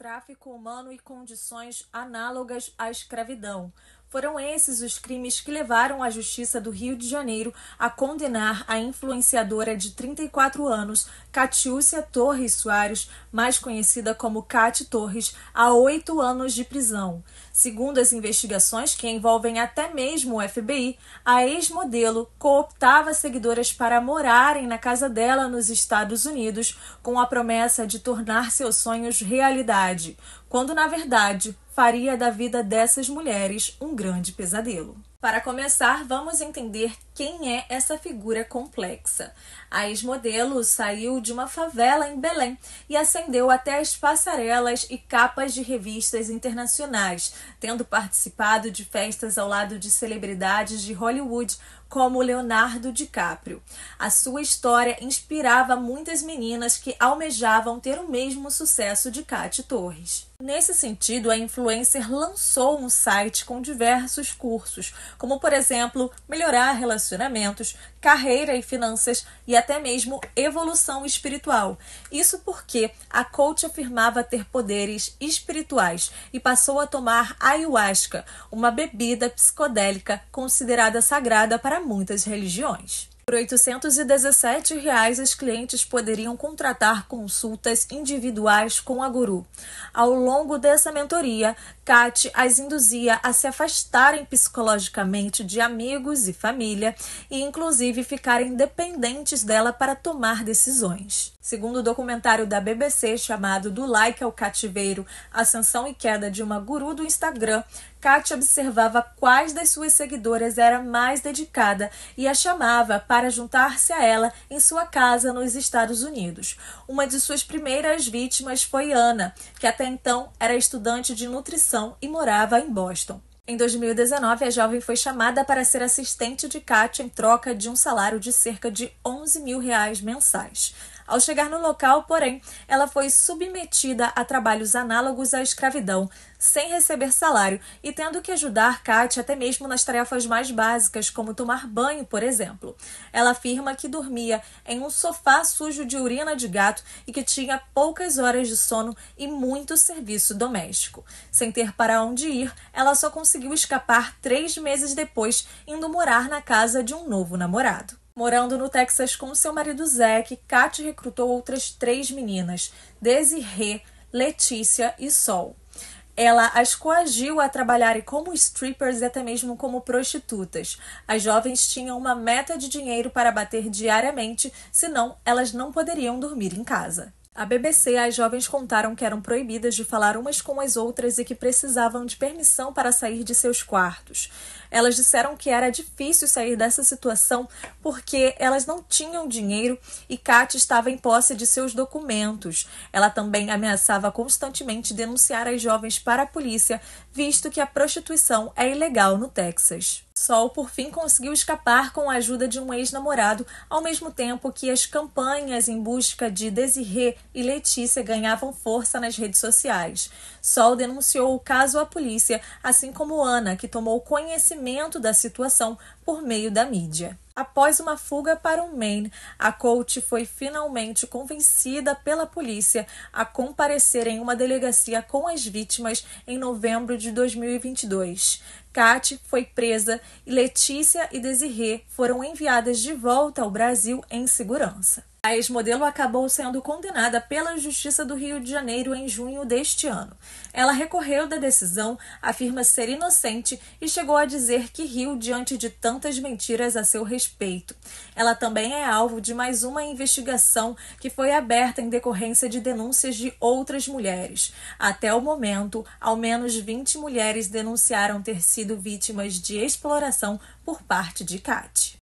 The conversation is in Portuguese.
tráfico humano e condições análogas à escravidão, foram esses os crimes que levaram a Justiça do Rio de Janeiro a condenar a influenciadora de 34 anos, Catiúcia Torres Soares, mais conhecida como Cati Torres, a oito anos de prisão. Segundo as investigações que envolvem até mesmo o FBI, a ex-modelo cooptava seguidoras para morarem na casa dela nos Estados Unidos com a promessa de tornar seus sonhos realidade quando na verdade faria da vida dessas mulheres um grande pesadelo. Para começar, vamos entender quem é essa figura complexa. A ex-modelo saiu de uma favela em Belém e ascendeu até as passarelas e capas de revistas internacionais, tendo participado de festas ao lado de celebridades de Hollywood, como Leonardo DiCaprio. A sua história inspirava muitas meninas que almejavam ter o mesmo sucesso de Kate Torres. Nesse sentido, a influencer lançou um site com diversos cursos, como por exemplo, melhorar relacionamentos, carreira e finanças e até mesmo evolução espiritual. Isso porque a coach afirmava ter poderes espirituais e passou a tomar ayahuasca, uma bebida psicodélica considerada sagrada para muitas religiões. Por R$ 817, reais, os clientes poderiam contratar consultas individuais com a Guru. Ao longo dessa mentoria, Kat as induzia a se afastarem psicologicamente de amigos e família e, inclusive, ficarem dependentes dela para tomar decisões. Segundo o documentário da BBC chamado Do Like ao Cativeiro: Ascensão e Queda de uma Guru do Instagram, Kat observava quais das suas seguidoras era mais dedicada e a chamava para para juntar-se a ela em sua casa nos Estados Unidos. Uma de suas primeiras vítimas foi Ana, que até então era estudante de nutrição e morava em Boston. Em 2019, a jovem foi chamada para ser assistente de Kátia em troca de um salário de cerca de 11 mil reais mensais. Ao chegar no local, porém, ela foi submetida a trabalhos análogos à escravidão, sem receber salário e tendo que ajudar Kátia até mesmo nas tarefas mais básicas, como tomar banho, por exemplo. Ela afirma que dormia em um sofá sujo de urina de gato e que tinha poucas horas de sono e muito serviço doméstico. Sem ter para onde ir, ela só conseguiu escapar três meses depois, indo morar na casa de um novo namorado. Morando no Texas com seu marido Zack, Kat recrutou outras três meninas, Desiree, Letícia e Sol. Ela as coagiu a trabalharem como strippers e até mesmo como prostitutas. As jovens tinham uma meta de dinheiro para bater diariamente, senão elas não poderiam dormir em casa. A BBC e as jovens contaram que eram proibidas de falar umas com as outras e que precisavam de permissão para sair de seus quartos. Elas disseram que era difícil sair dessa situação porque elas não tinham dinheiro e Kat estava em posse de seus documentos. Ela também ameaçava constantemente denunciar as jovens para a polícia, visto que a prostituição é ilegal no Texas. Sol, por fim, conseguiu escapar com a ajuda de um ex-namorado, ao mesmo tempo que as campanhas em busca de Desirê e Letícia ganhavam força nas redes sociais. Sol denunciou o caso à polícia, assim como Ana, que tomou conhecimento da situação por meio da mídia. Após uma fuga para o Maine, a Coach foi finalmente convencida pela polícia a comparecer em uma delegacia com as vítimas em novembro de 2022. Kat foi presa e Letícia e Desirée foram enviadas de volta ao Brasil em segurança. A ex-modelo acabou sendo condenada pela Justiça do Rio de Janeiro em junho deste ano. Ela recorreu da decisão, afirma ser inocente e chegou a dizer que riu diante de tantas mentiras a seu respeito. Ela também é alvo de mais uma investigação que foi aberta em decorrência de denúncias de outras mulheres. Até o momento, ao menos 20 mulheres denunciaram ter sido vítimas de exploração por parte de Kate.